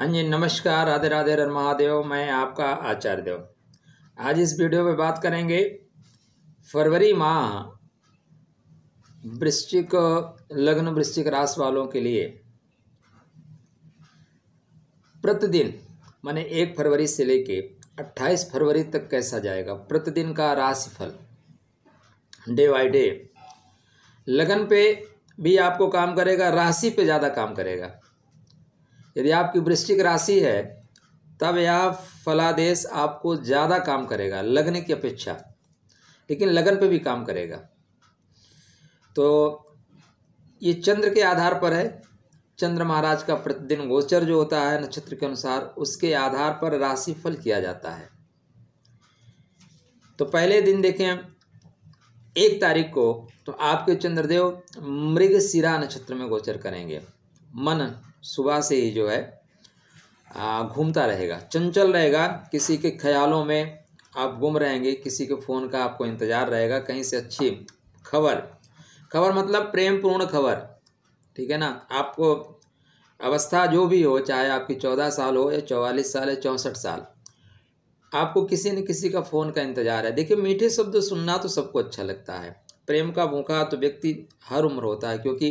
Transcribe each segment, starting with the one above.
हाँ जी नमस्कार राधे राधे रन महादेव मैं आपका आचार्य देव आज इस वीडियो में बात करेंगे फरवरी माह वृश्चिक लग्न वृश्चिक राशि वालों के लिए प्रतिदिन माने एक फरवरी से लेके अट्ठाईस फरवरी तक कैसा जाएगा प्रतिदिन का राशिफल डे बाई डे लगन पे भी आपको काम करेगा राशि पे ज़्यादा काम करेगा यदि आपकी वृश्चिक राशि है तब यह फलादेश आपको ज़्यादा काम करेगा लग्न की अपेक्षा लेकिन लगन पे भी काम करेगा तो ये चंद्र के आधार पर है चंद्र महाराज का प्रतिदिन गोचर जो होता है नक्षत्र के अनुसार उसके आधार पर राशि फल किया जाता है तो पहले दिन देखें एक तारीख को तो आपके चंद्रदेव मृग सिरा नक्षत्र में गोचर करेंगे मन सुबह से ही जो है घूमता रहेगा चंचल रहेगा किसी के ख्यालों में आप गुम रहेंगे किसी के फ़ोन का आपको इंतज़ार रहेगा कहीं से अच्छी खबर खबर मतलब प्रेम पूर्ण खबर ठीक है ना आपको अवस्था जो भी हो चाहे आपकी चौदह साल हो या चौवालीस साल या चौंसठ साल आपको किसी न किसी का फ़ोन का इंतज़ार है देखिए मीठे शब्द सुनना तो सबको अच्छा लगता है प्रेम का भूखा तो व्यक्ति हर उम्र होता है क्योंकि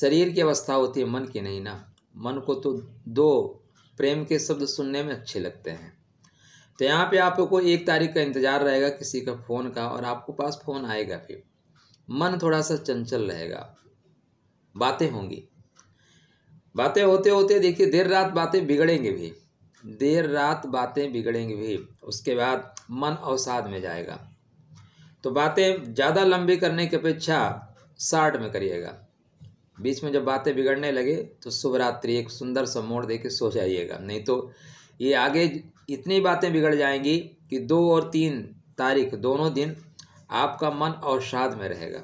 शरीर की अवस्था होती है मन की नहीं ना मन को तो दो प्रेम के शब्द सुनने में अच्छे लगते हैं तो यहाँ पे आपको एक तारीख का इंतज़ार रहेगा किसी का फ़ोन का और आपको पास फ़ोन आएगा फिर मन थोड़ा सा चंचल रहेगा बातें होंगी बातें होते होते देखिए देर रात बातें बिगड़ेंगे भी देर रात बातें बिगड़ेंगे भी उसके बाद मन अवसाद में जाएगा तो बातें ज़्यादा लंबी करने की अपेक्षा साठ में करिएगा बीच में जब बातें बिगड़ने लगे तो शुभ रात्रि एक सुंदर सा मोड़ दे के सो जाइएगा नहीं तो ये आगे इतनी बातें बिगड़ जाएंगी कि दो और तीन तारीख दोनों दिन आपका मन अवसाद में रहेगा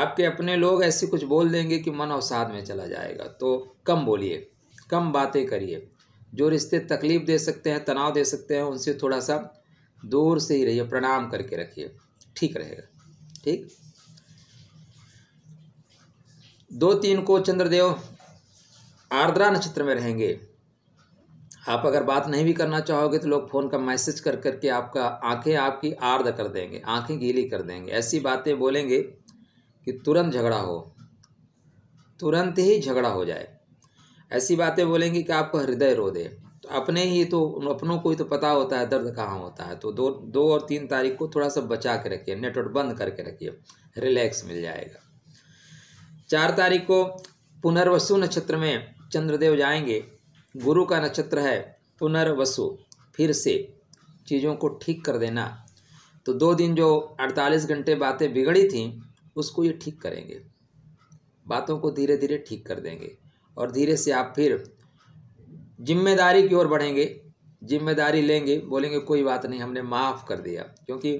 आपके अपने लोग ऐसे कुछ बोल देंगे कि मन अवसाद में चला जाएगा तो कम बोलिए कम बातें करिए जो रिश्ते तकलीफ़ दे सकते हैं तनाव दे सकते हैं उनसे थोड़ा सा दूर से ही रहिए प्रणाम करके रखिए ठीक रहेगा ठीक दो तीन को चंद्रदेव आर्द्रा नक्षत्र में रहेंगे आप अगर बात नहीं भी करना चाहोगे तो लोग फ़ोन का मैसेज कर करके आपका आंखें आपकी आर्द कर देंगे आंखें गीली कर देंगे ऐसी बातें बोलेंगे कि तुरंत झगड़ा हो तुरंत ही झगड़ा हो जाए ऐसी बातें बोलेंगे कि आपको हृदय रो दे तो अपने ही तो अपनों को ही तो पता होता है दर्द कहाँ होता है तो दो दो और तीन तारीख को थोड़ा सा बचा के रखिए नेटवर्क बंद करके रखिए रिलैक्स मिल जाएगा चार तारीख को पुनर्वसु नक्षत्र में चंद्रदेव जाएंगे गुरु का नक्षत्र है पुनर्वसु फिर से चीज़ों को ठीक कर देना तो दो दिन जो 48 घंटे बातें बिगड़ी थी उसको ये ठीक करेंगे बातों को धीरे धीरे ठीक कर देंगे और धीरे से आप फिर जिम्मेदारी की ओर बढ़ेंगे जिम्मेदारी लेंगे बोलेंगे कोई बात नहीं हमने माफ़ कर दिया क्योंकि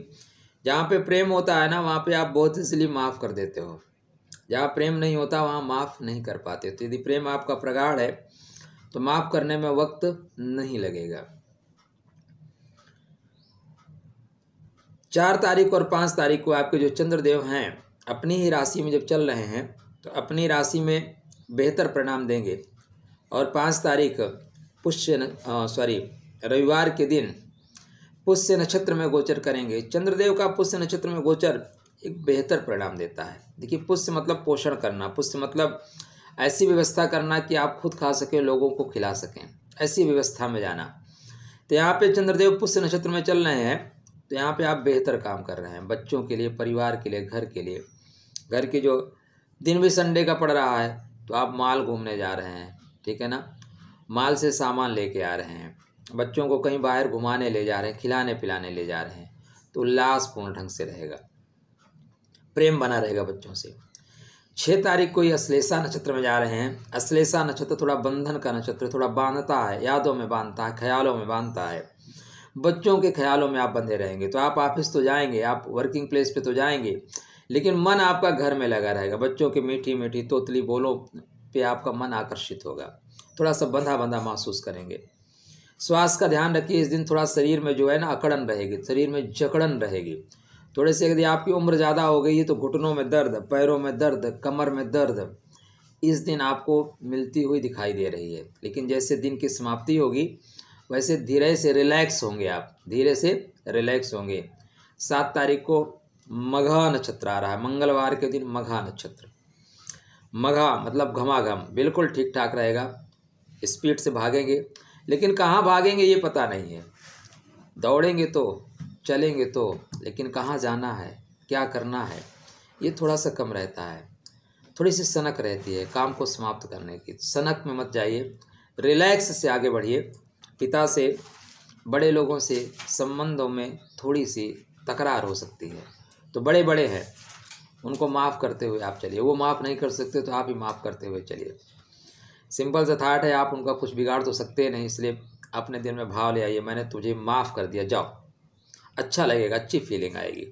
जहाँ पे प्रेम होता है ना वहाँ पे आप बहुत इसलिए माफ़ कर देते हो जहाँ प्रेम नहीं होता वहाँ माफ़ नहीं कर पाते तो यदि प्रेम आपका प्रगाढ़ है तो माफ़ करने में वक्त नहीं लगेगा चार तारीख और पाँच तारीख को आपके जो चंद्रदेव हैं अपनी ही राशि में जब चल रहे हैं तो अपनी राशि में बेहतर परिणाम देंगे और पाँच तारीख पुष्य सॉरी रविवार के दिन पुष्य नक्षत्र में गोचर करेंगे चंद्रदेव का पुष्य नक्षत्र में गोचर एक बेहतर परिणाम देता है देखिए पुष्य मतलब पोषण करना पुष्य मतलब ऐसी व्यवस्था करना कि आप खुद खा सकें लोगों को खिला सकें ऐसी व्यवस्था में जाना तो यहाँ पे चंद्रदेव पुष्य नक्षत्र में चल रहे हैं तो यहाँ पे आप बेहतर काम कर रहे हैं बच्चों के लिए परिवार के लिए घर के लिए घर के जो दिन भी संडे का पड़ रहा है तो आप माल घूमने जा रहे हैं ठीक है ना माल से सामान लेके आ रहे हैं बच्चों को कहीं बाहर घुमाने ले जा रहे हैं खिलाने पिलाने ले जा रहे हैं तो उल्लासपूर्ण ढंग से रहेगा प्रेम बना रहेगा बच्चों से छः तारीख को ये अश्लेषा नक्षत्र में जा रहे हैं अश्लेषा नक्षत्र थोड़ा बंधन का नक्षत्र थोड़ा बांधता है यादों में बांधता है ख्यालों में बांधता है बच्चों के ख्यालों में आप बंधे रहेंगे तो आप ऑफिस तो जाएंगे आप वर्किंग प्लेस पे तो जाएंगे लेकिन मन आपका घर में लगा रहेगा बच्चों की मीठी मीठी तोतली बोलों पे आपका मन आकर्षित होगा थोड़ा सा बंधा बंधा महसूस करेंगे स्वास्थ्य का ध्यान रखिए इस दिन थोड़ा शरीर में जो है ना अकड़न रहेगी शरीर में जकड़न रहेगी थोड़े से यदि आपकी उम्र ज़्यादा हो गई है तो घुटनों में दर्द पैरों में दर्द कमर में दर्द इस दिन आपको मिलती हुई दिखाई दे रही है लेकिन जैसे दिन की समाप्ति होगी वैसे धीरे से रिलैक्स होंगे आप धीरे से रिलैक्स होंगे सात तारीख को मघा नक्षत्र आ रहा है मंगलवार के दिन मघा नक्षत्र मघा मतलब घमाघम बिल्कुल ठीक ठाक रहेगा स्पीड से भागेंगे लेकिन कहाँ भागेंगे ये पता नहीं है दौड़ेंगे तो चलेंगे तो लेकिन कहाँ जाना है क्या करना है ये थोड़ा सा कम रहता है थोड़ी सी सनक रहती है काम को समाप्त करने की सनक में मत जाइए रिलैक्स से आगे बढ़िए पिता से बड़े लोगों से संबंधों में थोड़ी सी तकरार हो सकती है तो बड़े बड़े हैं उनको माफ़ करते हुए आप चलिए वो माफ़ नहीं कर सकते तो आप ही माफ़ करते हुए चलिए सिंपल सा थाट है आप उनका कुछ बिगाड़ तो सकते नहीं इसलिए अपने दिल में भाव ले आइए मैंने तुझे माफ़ कर दिया जाओ अच्छा लगेगा अच्छी फीलिंग आएगी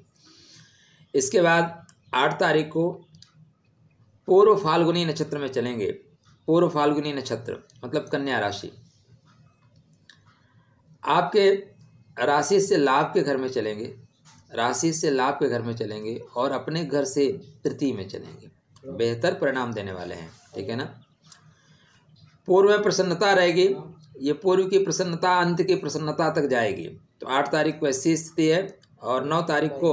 इसके बाद आठ तारीख को पूर्व फाल्गुनी नक्षत्र में चलेंगे पूर्व फाल्गुनी नक्षत्र मतलब कन्या राशि आपके राशि से लाभ के घर में चलेंगे राशि से लाभ के घर में चलेंगे और अपने घर से तृतीय में चलेंगे बेहतर परिणाम देने वाले हैं ठीक है ना पूर्व में प्रसन्नता रहेगी ये पूर्व की प्रसन्नता अंत की प्रसन्नता तक जाएगी तो आठ तारीख को ऐसी स्थिति है और नौ तारीख को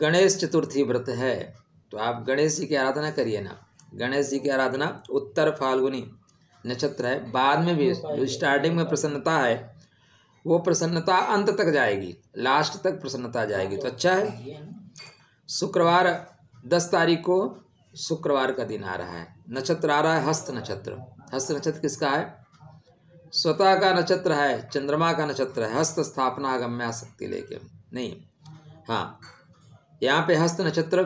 गणेश चतुर्थी व्रत है तो आप गणेश जी की आराधना करिए ना गणेश जी की आराधना उत्तर फाल्गुनी नक्षत्र है बाद में भी जो स्टार्टिंग में प्रसन्नता है वो प्रसन्नता अंत तक जाएगी लास्ट तक प्रसन्नता जाएगी तो अच्छा है शुक्रवार दस तारीख को शुक्रवार का दिन आ रहा है नक्षत्र आ रहा है हस्त नक्षत्र हस्त नक्षत्र किसका है स्वतः का नक्षत्र है चंद्रमा का नक्षत्र है हस्त स्थापना आ सकती लेके नहीं हाँ यहाँ पे हस्त नक्षत्र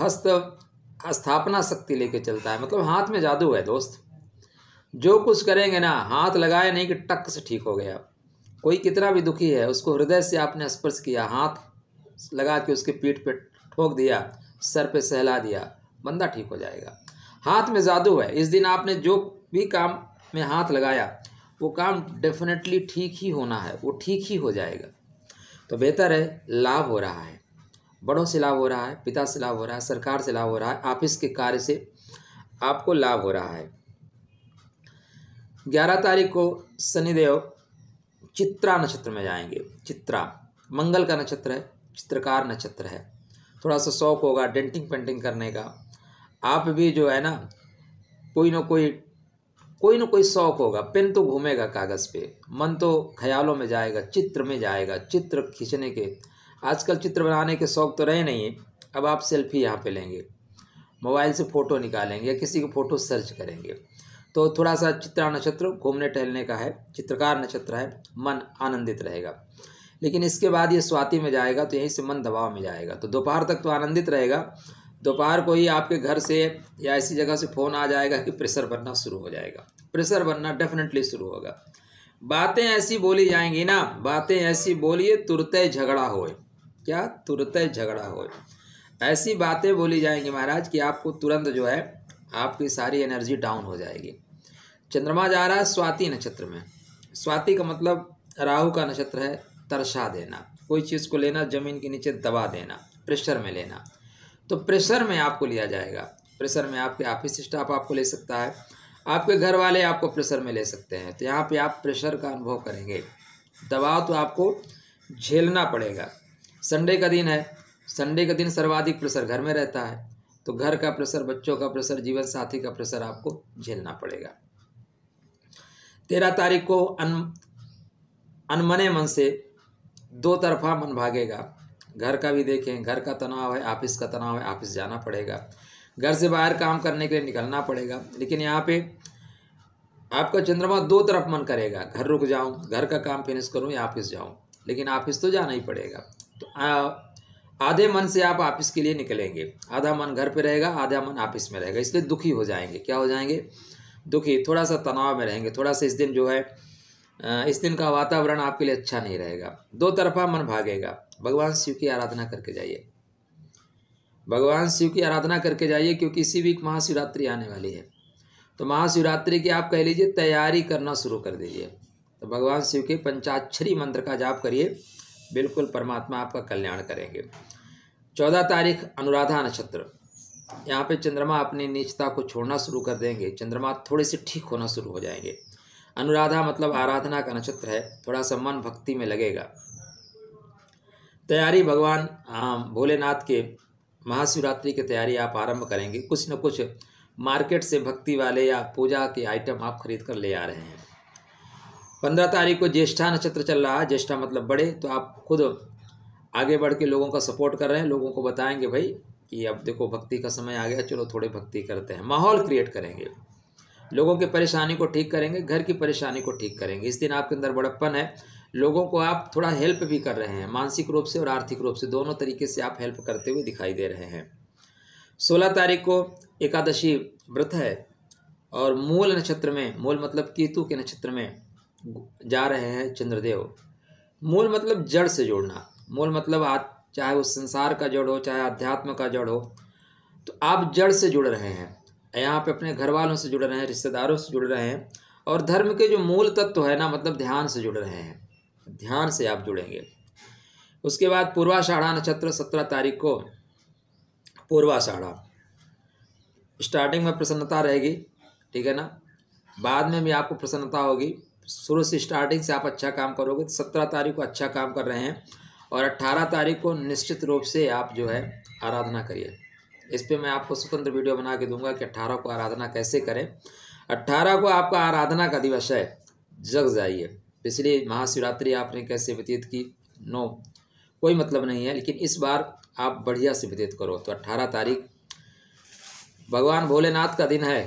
हस्त स्थापना शक्ति लेके चलता है मतलब हाथ में जादू है दोस्त जो कुछ करेंगे ना हाथ लगाए नहीं कि टक से ठीक हो गया कोई कितना भी दुखी है उसको हृदय से आपने स्पर्श किया हाथ लगा के उसके पीठ पे ठोक दिया सर पे सहला दिया बंदा ठीक हो जाएगा हाथ में जादू है इस दिन आपने जो भी काम में हाथ लगाया वो काम डेफिनेटली ठीक ही होना है वो ठीक ही हो जाएगा तो बेहतर है लाभ हो रहा है बड़ों से लाभ हो रहा है पिता से लाभ हो रहा है सरकार से लाभ हो रहा है ऑफिस के कार्य से आपको लाभ हो रहा है ग्यारह तारीख को शनिदेव चित्रा नक्षत्र में जाएंगे चित्रा मंगल का नक्षत्र है चित्रकार नक्षत्र है थोड़ा सा शौक होगा डेंटिंग पेंटिंग करने का आप भी जो है ना कोई ना कोई कोई ना कोई शौक होगा पेन तो घूमेगा कागज़ पे मन तो ख्यालों में जाएगा चित्र में जाएगा चित्र खींचने के आजकल चित्र बनाने के शौक तो रहे नहीं अब आप सेल्फी यहाँ पे लेंगे मोबाइल से फ़ोटो निकालेंगे या किसी की फ़ोटो सर्च करेंगे तो थोड़ा सा चित्रा नक्षत्र घूमने टहलने का है चित्रकार नक्षत्र है मन आनंदित रहेगा लेकिन इसके बाद ये स्वाति में जाएगा तो यहीं से मन दबाव में जाएगा तो दोपहर तक तो आनंदित रहेगा दोपहर को ही आपके घर से या ऐसी जगह से फ़ोन आ जाएगा कि प्रेशर बनना शुरू हो जाएगा प्रेशर बनना डेफिनेटली शुरू होगा बातें ऐसी बोली जाएंगी ना बातें ऐसी बोलिए तुरते झगड़ा होए क्या तुरते झगड़ा होए ऐसी बातें बोली जाएंगी महाराज कि आपको तुरंत जो है आपकी सारी एनर्जी डाउन हो जाएगी चंद्रमा जा रहा है स्वाति नक्षत्र में स्वाति का मतलब राहु का नक्षत्र है तरसा देना कोई चीज़ को लेना ज़मीन के नीचे दबा देना प्रेशर में लेना तो प्रेशर में आपको लिया जाएगा प्रेशर में आपके ऑफिस स्टाफ आपको ले सकता है आपके घर वाले आपको प्रेशर में ले सकते हैं तो यहाँ पे आप प्रेशर का अनुभव करेंगे दबाव तो आपको झेलना पड़ेगा संडे का दिन है संडे का दिन सर्वाधिक प्रेशर घर में रहता है तो घर का प्रेशर बच्चों का प्रेशर जीवन साथी का प्रेशर आपको झेलना पड़ेगा तेरह तारीख को अन अनमने मन से दो तरफा मन भागेगा घर का भी देखें घर का तनाव है ऑफिस का तनाव है ऑफिस जाना पड़ेगा घर से बाहर काम करने के लिए निकलना पड़ेगा लेकिन यहाँ पे आपका चंद्रमा दो तरफ मन करेगा घर रुक जाऊँ घर का काम फिनिश करूँ या ऑफिस जाऊँ लेकिन ऑफिस तो जाना ही पड़ेगा तो आ, आधे मन से आप ऑफिस के लिए निकलेंगे आधा मन घर पर रहेगा आधा मन ऑफिस में रहेगा इसलिए दुखी हो जाएंगे क्या हो जाएंगे दुखी थोड़ा सा तनाव में रहेंगे थोड़ा सा इस दिन जो है इस दिन का वातावरण आपके लिए अच्छा नहीं रहेगा दो तरफा मन भागेगा भगवान शिव की आराधना करके जाइए भगवान शिव की आराधना करके जाइए क्योंकि इसी वीक महाशिवरात्रि आने वाली है तो महाशिवरात्रि की आप कह लीजिए तैयारी करना शुरू कर दीजिए तो भगवान शिव के पंचाक्षरी मंत्र का जाप करिए बिल्कुल परमात्मा आपका कल्याण करेंगे चौदह तारीख अनुराधा नक्षत्र यहाँ पे चंद्रमा अपनी नीचता को छोड़ना शुरू कर देंगे चंद्रमा थोड़े से ठीक होना शुरू हो जाएंगे अनुराधा मतलब आराधना का नक्षत्र है थोड़ा सा मन भक्ति में लगेगा तैयारी भगवान हाँ, भोलेनाथ के महाशिवरात्रि की तैयारी आप आरंभ करेंगे कुछ न कुछ मार्केट से भक्ति वाले या पूजा के आइटम आप खरीद कर ले आ रहे हैं पंद्रह तारीख को ज्येष्ठा नक्षत्र चल रहा है ज्येष्ठा मतलब बड़े तो आप खुद आगे बढ़ के लोगों का सपोर्ट कर रहे हैं लोगों को बताएंगे भाई कि अब देखो भक्ति का समय आ गया चलो थोड़े भक्ति करते हैं माहौल क्रिएट करेंगे लोगों की परेशानी को ठीक करेंगे घर की परेशानी को ठीक करेंगे इस दिन आपके अंदर बड़प्पन है लोगों को आप थोड़ा हेल्प भी कर रहे हैं मानसिक रूप से और आर्थिक रूप से दोनों तरीके से आप हेल्प करते हुए दिखाई दे रहे हैं सोलह तारीख को एकादशी व्रत है और मूल नक्षत्र में मूल मतलब केतु के नक्षत्र में जा रहे हैं चंद्रदेव मूल मतलब जड़ से जोड़ना मूल मतलब आ चाहे वो संसार का जड़ हो चाहे अध्यात्म का जड़ हो तो आप जड़ से जुड़ रहे हैं यहाँ पे अपने घर वालों से जुड़ रहे हैं रिश्तेदारों से जुड़ रहे हैं और धर्म के जो मूल तत्व है ना मतलब ध्यान से जुड़ रहे हैं ध्यान से आप जुड़ेंगे उसके बाद पूर्वाषाढ़ा नक्षत्र सत्रह तारीख को पूर्वाषाढ़ा स्टार्टिंग में प्रसन्नता रहेगी ठीक है ना बाद में भी आपको प्रसन्नता होगी शुरू से स्टार्टिंग से आप अच्छा काम करोगे तो सत्रह तारीख को अच्छा काम कर रहे हैं और अट्ठारह तारीख को निश्चित रूप से आप जो है आराधना करिए इस पर मैं आपको स्वतंत्र वीडियो बना के दूंगा कि अट्ठारह को आराधना कैसे करें अट्ठारह को आपका आराधना का दिवस है जग जाइए पिछली महाशिवरात्रि आपने कैसे व्यतीत की नो कोई मतलब नहीं है लेकिन इस बार आप बढ़िया से व्यतीत करो तो अट्ठारह तारीख भगवान भोलेनाथ का दिन है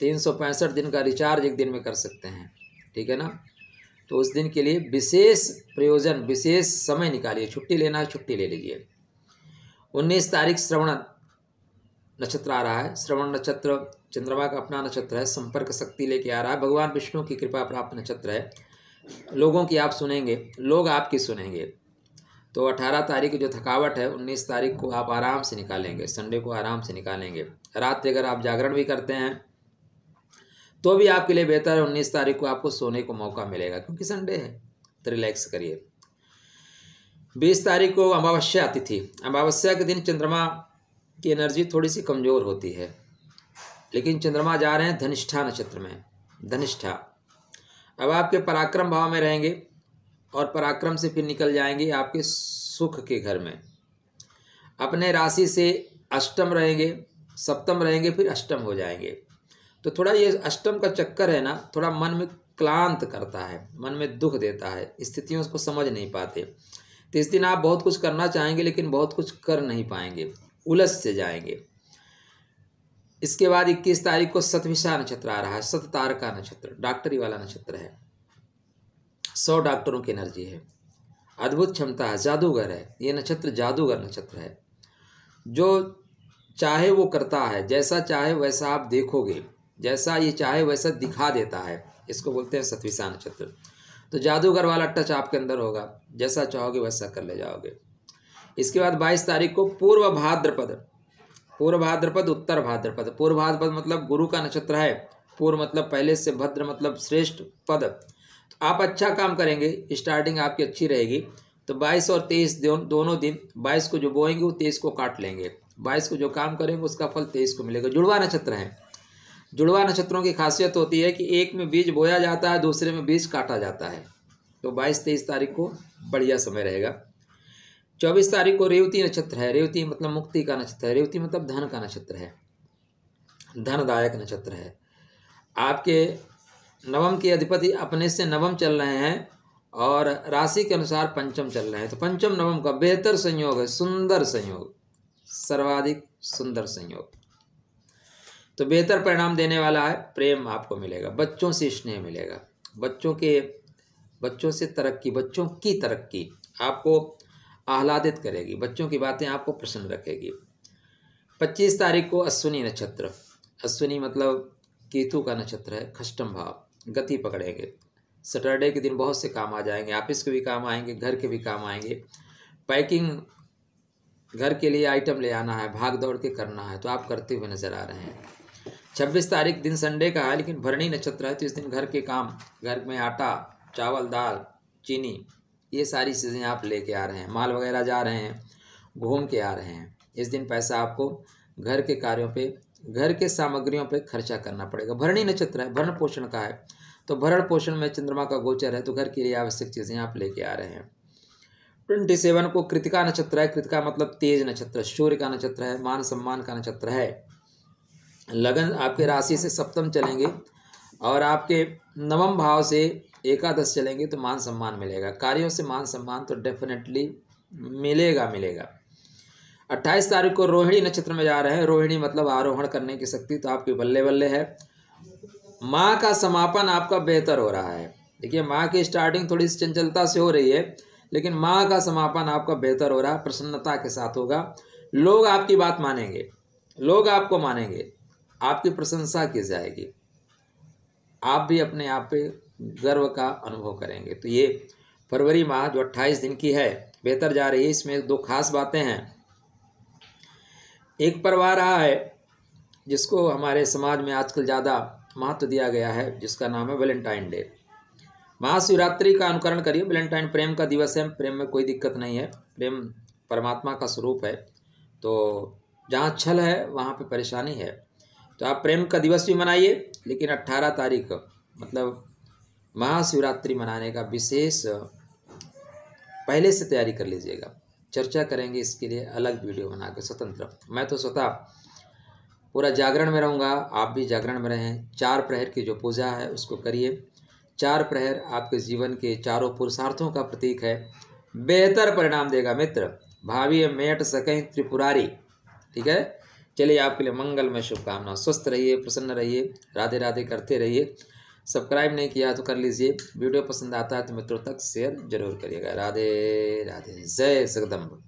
तीन सौ पैंसठ दिन का रिचार्ज एक दिन में कर सकते हैं ठीक है ना तो उस दिन के लिए विशेष प्रयोजन विशेष समय निकालिए छुट्टी लेना है छुट्टी ले लीजिए उन्नीस तारीख श्रवण नक्षत्र आ रहा है श्रवण नक्षत्र चंद्रमा का अपना नक्षत्र है संपर्क शक्ति लेके आ रहा है भगवान विष्णु की कृपा प्राप्त नक्षत्र है लोगों की आप सुनेंगे लोग आपकी सुनेंगे तो 18 तारीख की जो थकावट है 19 तारीख को आप आराम से निकालेंगे संडे को आराम से निकालेंगे रात अगर आप जागरण भी करते हैं तो भी आपके लिए बेहतर है उन्नीस तारीख को आपको सोने को मौका मिलेगा क्योंकि संडे है तो रिलैक्स करिए बीस तारीख को अमावस्या थी अमावस्या के दिन चंद्रमा की एनर्जी थोड़ी सी कमज़ोर होती है लेकिन चंद्रमा जा रहे हैं धनिष्ठा नक्षत्र में धनिष्ठा अब आपके पराक्रम भाव में रहेंगे और पराक्रम से फिर निकल जाएंगे आपके सुख के घर में अपने राशि से अष्टम रहेंगे सप्तम रहेंगे फिर अष्टम हो जाएंगे तो थोड़ा ये अष्टम का चक्कर है ना थोड़ा मन में क्लांत करता है मन में दुख देता है स्थितियों को समझ नहीं पाते तो इस दिन आप बहुत कुछ करना चाहेंगे लेकिन बहुत कुछ कर नहीं पाएंगे उलस से जाएंगे इसके बाद 21 तारीख को सतभिषा नक्षत्र आ रहा है सत तारका नक्षत्र डॉक्टरी वाला नक्षत्र है सौ डॉक्टरों की एनर्जी है अद्भुत क्षमता है जादूगर है ये नक्षत्र जादूगर नक्षत्र है जो चाहे वो करता है जैसा चाहे वैसा आप देखोगे जैसा ये चाहे वैसा दिखा देता है इसको बोलते हैं सतविशा नक्षत्र तो जादूगर वाला टच आपके अंदर होगा जैसा चाहोगे वैसा कर ले जाओगे इसके बाद बाईस तारीख को पूर्व भाद्रपद पूर्व भाद्रपद उत्तर भाद्रपद पूर्व भाद्रपद मतलब गुरु का नक्षत्र है पूर्व मतलब पहले से भद्र मतलब श्रेष्ठ पद तो आप अच्छा काम करेंगे स्टार्टिंग आपकी अच्छी रहेगी तो 22 और 23 दोनों दिन 22 को जो बोएंगे वो 23 को काट लेंगे 22 को जो काम करेंगे उसका फल 23 को मिलेगा जुड़वा नक्षत्र है जुड़वा नक्षत्रों की खासियत होती है कि एक में बीज बोया जाता है दूसरे में बीज काटा जाता है तो 22 तेईस तारीख को बढ़िया समय रहेगा चौबीस तारीख को रेवती नक्षत्र है रेवती मतलब मुक्ति का नक्षत्र है रेवती मतलब धन का नक्षत्र है धनदायक नक्षत्र है आपके नवम के अधिपति अपने से नवम चल रहे हैं और राशि के अनुसार पंचम चल रहे हैं तो पंचम नवम का बेहतर संयोग है सुंदर संयोग सर्वाधिक सुंदर संयोग तो बेहतर परिणाम देने वाला है प्रेम आपको मिलेगा बच्चों से स्नेह मिलेगा बच्चों के बच्चों से तरक्की बच्चों की तरक्की आपको आह्लादित करेगी बच्चों की बातें आपको प्रसन्न रखेगी पच्चीस तारीख को अश्विनी नक्षत्र अश्विनी मतलब केतु का नक्षत्र है खष्टम भाव गति पकड़ेंगे सैटरडे के दिन बहुत से काम आ जाएंगे ऑफिस के भी काम आएंगे घर के भी काम आएंगे पैकिंग घर के लिए आइटम ले आना है भाग दौड़ के करना है तो आप करते हुए नजर आ रहे हैं छब्बीस तारीख दिन संडे का है लेकिन भरणी नक्षत्र है तो इस दिन घर के काम घर में आटा चावल दाल चीनी ये सारी चीज़ें आप लेके आ रहे हैं माल वगैरह जा रहे हैं घूम के आ रहे हैं इस दिन पैसा आपको घर के कार्यों पे घर के सामग्रियों पे खर्चा करना पड़ेगा भरणी नक्षत्र है भरण पोषण का है तो भरण पोषण में चंद्रमा का गोचर है तो घर के लिए आवश्यक चीज़ें आप लेके आ रहे हैं ट्वेंटी सेवन को कृतिका नक्षत्र है कृतिका मतलब तेज नक्षत्र सूर्य का नक्षत्र है मान सम्मान का नक्षत्र है लगन आपके राशि से सप्तम चलेंगे और आपके नवम भाव से एकादश चलेंगे तो मान सम्मान मिलेगा कार्यों से मान सम्मान तो डेफिनेटली मिलेगा मिलेगा अट्ठाईस तारीख को रोहिणी नक्षत्र में जा रहे हैं रोहिणी मतलब आरोहण करने की शक्ति तो आपकी बल्ले बल्ले है माँ का समापन आपका बेहतर हो रहा है देखिए माँ की स्टार्टिंग थोड़ी सी चंचलता से हो रही है लेकिन माँ का समापन आपका बेहतर हो रहा है प्रसन्नता के साथ होगा लोग आपकी बात मानेंगे लोग आपको मानेंगे आपकी प्रशंसा की जाएगी आप भी अपने आप पे गर्व का अनुभव करेंगे तो ये फरवरी माह जो अट्ठाईस दिन की है बेहतर जा रही है इसमें दो खास बातें हैं एक परिवार रहा है जिसको हमारे समाज में आजकल ज़्यादा महत्व दिया गया है जिसका नाम है वेलेंटाइन डे महाशिवरात्रि का अनुकरण करिए वेलेंटाइन प्रेम का दिवस है प्रेम में कोई दिक्कत नहीं है प्रेम परमात्मा का स्वरूप है तो जहाँ छल है वहाँ पे परेशानी है तो आप प्रेम का दिवस भी मनाइए लेकिन अट्ठारह तारीख मतलब महाशिवरात्रि मनाने का विशेष पहले से तैयारी कर लीजिएगा चर्चा करेंगे इसके लिए अलग वीडियो बना के स्वतंत्र मैं तो स्वतः पूरा जागरण में रहूँगा आप भी जागरण में रहें चार प्रहर की जो पूजा है उसको करिए चार प्रहर आपके जीवन के चारों पुरुषार्थों का प्रतीक है बेहतर परिणाम देगा मित्र भावी मेट सकें त्रिपुरारी ठीक है चलिए आपके लिए मंगल में शुभकामना स्वस्थ रहिए प्रसन्न रहिए राधे राधे करते रहिए सब्सक्राइब नहीं किया तो कर लीजिए वीडियो पसंद आता है तो मित्रों तक शेयर जरूर करिएगा राधे राधे जय जगदम्ब